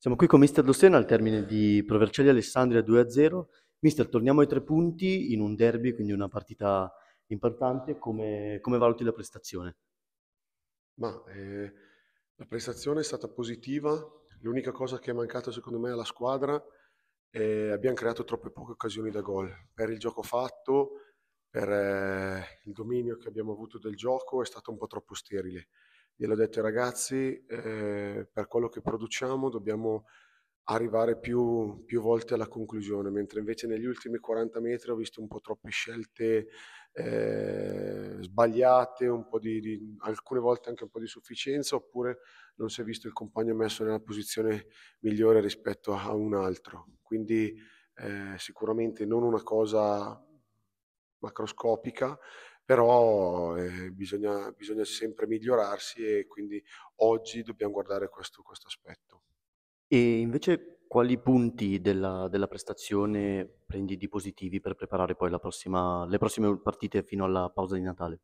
Siamo qui con Mister Lucena al termine di Provercelli Alessandria 2-0. Mister, torniamo ai tre punti in un derby, quindi una partita importante. Come, come valuti la prestazione? Ma, eh, la prestazione è stata positiva. L'unica cosa che è mancata secondo me alla squadra è che abbiamo creato troppe poche occasioni da gol. Per il gioco fatto, per eh, il dominio che abbiamo avuto del gioco, è stato un po' troppo sterile gliel'ho detto ai ragazzi, eh, per che produciamo dobbiamo arrivare più, più, volte alla conclusione, mentre invece negli ultimi 40 metri ho visto un po' troppe scelte eh, sbagliate, di, di, alcune volte anche un po' di sufficienza, oppure non si è visto il compagno messo nella posizione migliore rispetto a, a un altro. Quindi eh, sicuramente non una cosa macroscopica, però eh, bisogna, bisogna, sempre migliorarsi e quindi oggi dobbiamo guardare questo, questo aspetto. E invece quali punti della, della, prestazione prendi di positivi per preparare poi prossima, le prossime partite fino alla pausa di Natale?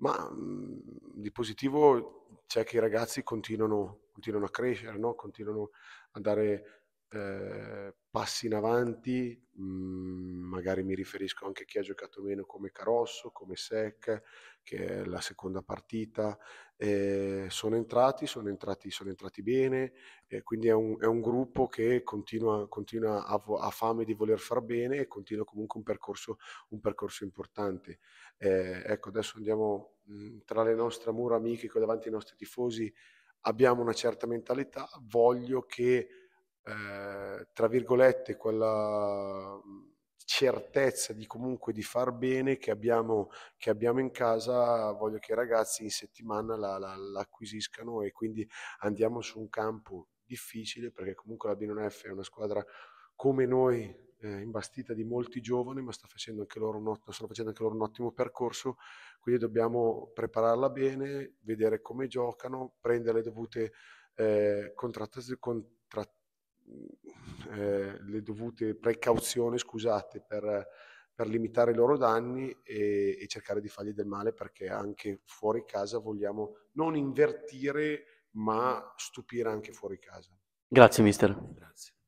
Ma mm, di positivo c'è che i ragazzi continuano, continuano a crescere, no? continuano ad andare eh, passi in avanti, mm, magari mi riferisco anche a chi ha giocato meno come Carosso, come Sec, che è la seconda partita, eh, sono, entrati, sono entrati, sono entrati bene, eh, quindi è un, è un, gruppo che continua, continua a, a, fame di voler far bene e continua comunque un percorso, un percorso importante. Eh, ecco, adesso andiamo mh, mm, tra le nostre mura amiche, davanti ai nostri tifosi, abbiamo una certa mentalità, voglio che eh, tra virgolette, quella mm, certezza di comunque di far bene che abbiamo, che abbiamo in casa, voglio che i ragazzi in settimana la, la, la e quindi andiamo su un campo difficile perché comunque la B9F è una squadra come noi eh, imbastita di molti giovani, ma sta facendo anche loro un, ottimo, stanno facendo anche loro un ottimo percorso, quindi dobbiamo prepararla bene, vedere come giocano, prendere le dovute eh, contrattazioni eh, le dovute precauzioni, scusate, per, per, limitare i loro danni e, e, cercare di fargli del male perché anche fuori casa vogliamo non invertire ma stupire anche fuori casa. Grazie mister. Grazie.